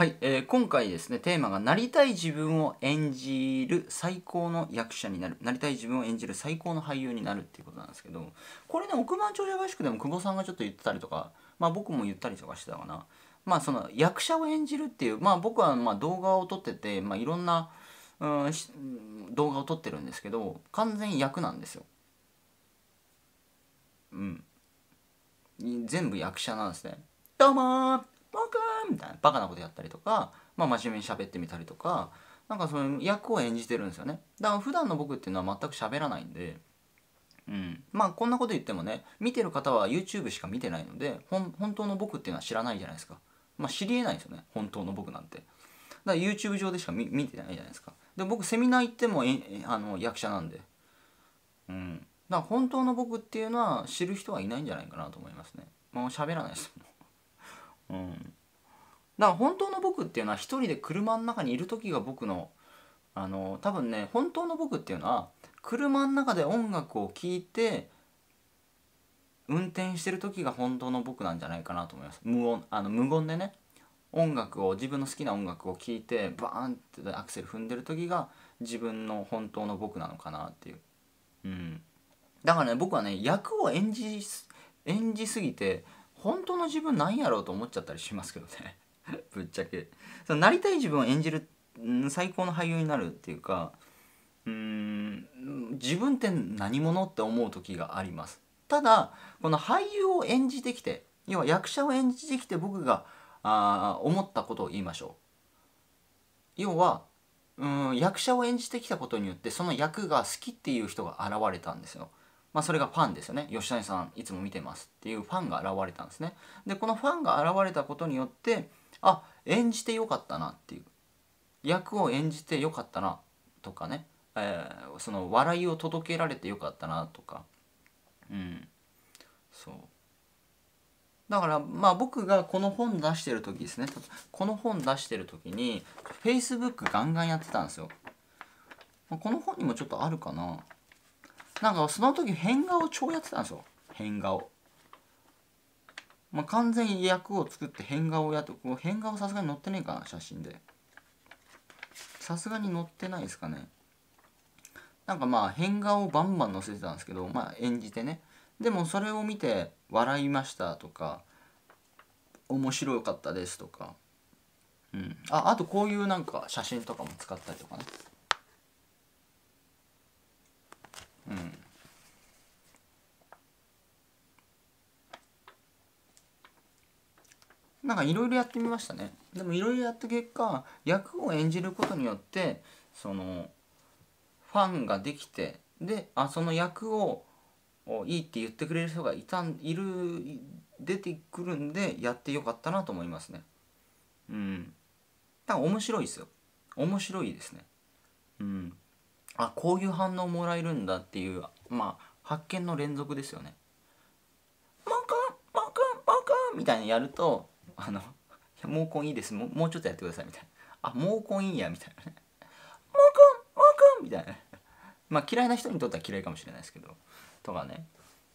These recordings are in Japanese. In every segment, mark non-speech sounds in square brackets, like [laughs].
はい、えー、今回ですねテーマが「なりたい自分を演じる最高の役者になる」「なりたい自分を演じる最高の俳優になる」っていうことなんですけどこれね億万長者合宿でも久保さんがちょっと言ってたりとか、まあ、僕も言ったりとかしてたかな、まあ、その役者を演じるっていう、まあ、僕はま動画を撮ってて、まあ、いろんな、うん、動画を撮ってるんですけど完全役なんですよ。うん、全部役者なんですね。どうもみたいなバカなことやったりとか、まあ、真面目に喋ってみたりとかなんかその役を演じてるんですよねだから普段の僕っていうのは全く喋らないんで、うん、まあこんなこと言ってもね見てる方は YouTube しか見てないので本当の僕っていうのは知らないじゃないですか、まあ、知りえないですよね本当の僕なんてだから YouTube 上でしか見てないじゃないですかで僕セミナー行ってもあの役者なんでうんだから本当の僕っていうのは知る人はいないんじゃないかなと思いますねもう喋らないですもんうんだから本当の僕っていうのは一人で車の中にいる時が僕のあの多分ね本当の僕っていうのは車の中で音楽を聴いて運転してる時が本当の僕なんじゃないかなと思います無音あの無言でね音楽を自分の好きな音楽を聴いてバーンってアクセル踏んでる時が自分の本当の僕なのかなっていううんだからね僕はね役を演じ演じすぎて本当の自分なんやろうと思っちゃったりしますけどね [laughs] ぶっちゃけそのなりたい自分を演じる最高の俳優になるっていうかうん自分って何者って思う時がありますただこの俳優を演じてきて要は役者を演じてきて僕があ思ったことを言いましょう要はうん役者を演じてきたことによってその役が好きっていう人が現れたんですよまあ、それがファンですよね吉谷さんいつも見てますっていうファンが現れたんですねでこのファンが現れたことによってあ演じてよかったなっていう役を演じてよかったなとかね、えー、その笑いを届けられてよかったなとかうんそうだからまあ僕がこの本出してる時ですねこの本出してる時に Facebook ガンガンやってたんですよこの本にもちょっとあるかななんかその時変顔超やってたんですよ変顔まあ、完全に役を作って変顔やとこう変顔さすがに載ってねえかな写真でさすがに載ってないですかねなんかまあ変顔をバンバン載せてたんですけどまあ演じてねでもそれを見て笑いましたとか面白かったですとかうんああとこういうなんか写真とかも使ったりとかねなんかいろいろやってみましたねでもいろいろやった結果役を演じることによってそのファンができてであその役をいいって言ってくれる人がいたんいる出てくるんでやってよかったなと思いますねうんだから面白いですよ面白いですねうんあこういう反応もらえるんだっていうまあ発見の連続ですよねカカカみたいにやるとあの「毛根いいですももうちょっとやってください」みたいな「あ毛根いいや」みたいなね「毛根毛根」みたいな、まあ嫌いな人にとっては嫌いかもしれないですけどとかね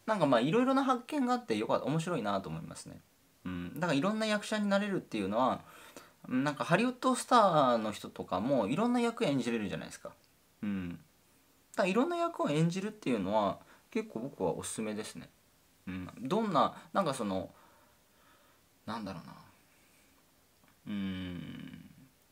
なんかまあいろいろな発見があってよかった面白いなと思いますね、うん、だからいろんな役者になれるっていうのはなんかハリウッドスターの人とかもいろんな役演じれるじゃないですかうんだからいろんな役を演じるっていうのは結構僕はおすすめですね、うん、どんななんかそのなんだろうなうーん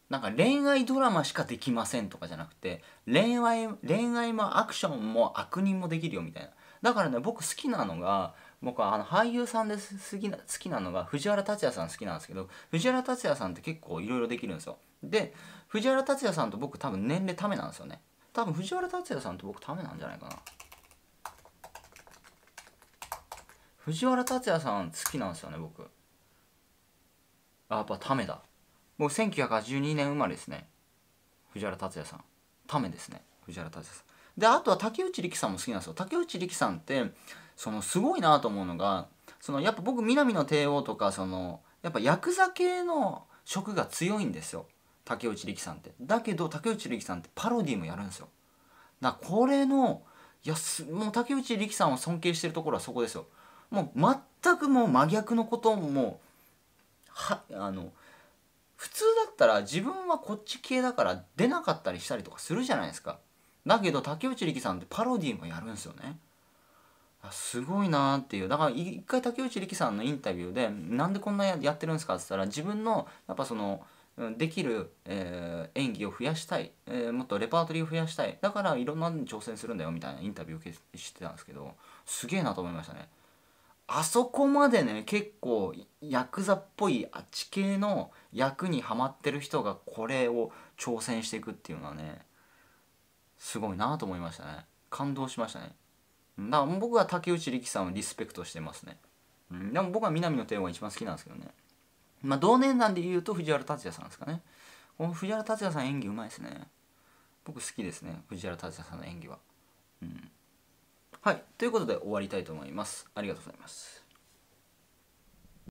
なんか恋愛ドラマしかできませんとかじゃなくて恋愛恋愛もアクションも悪人もできるよみたいなだからね僕好きなのが僕はあの俳優さんです好きな好きなのが藤原竜也さん好きなんですけど藤原竜也さんって結構いろいろできるんですよで藤原竜也さんと僕多分年齢ためなんですよね多分藤原竜也さんと僕ためなんじゃないかな藤原竜也さん好きなんですよね僕あやっぱタメだ僕1982年生まれですね藤原竜也さんタメですね藤原竜也さんであとは竹内力さんも好きなんですよ竹内力さんってそのすごいなと思うのがそのやっぱ僕南の帝王とかそのやっぱヤクザ系の職が強いんですよ竹内力さんってだけど竹内力さんってパロディもやるんですよだからこれのいやもう竹内力さんを尊敬してるところはそこですよもう全くもう真逆のこともはあの普通だったら自分はこっち系だから出なかったりしたりとかするじゃないですかだけど竹内力さんってパロディもやるんですよねすごいなーっていうだから一回竹内力さんのインタビューで「なんでこんなやってるんですか?」って言ったら自分のやっぱそのできる、えー、演技を増やしたい、えー、もっとレパートリーを増やしたいだからいろんなのに挑戦するんだよみたいなインタビューをしてたんですけどすげえなと思いましたね。あそこまでね結構ヤクザっぽいあっち系の役にはまってる人がこれを挑戦していくっていうのはねすごいなと思いましたね感動しましたねだから僕は竹内力さんをリスペクトしてますねでも僕は南の帝王が一番好きなんですけどねまあ同年代で言うと藤原竜也さんですかねこの藤原竜也さん演技うまいですね僕好きですね藤原竜也さんの演技はうんはいということで終わりたいと思いますありがとうございます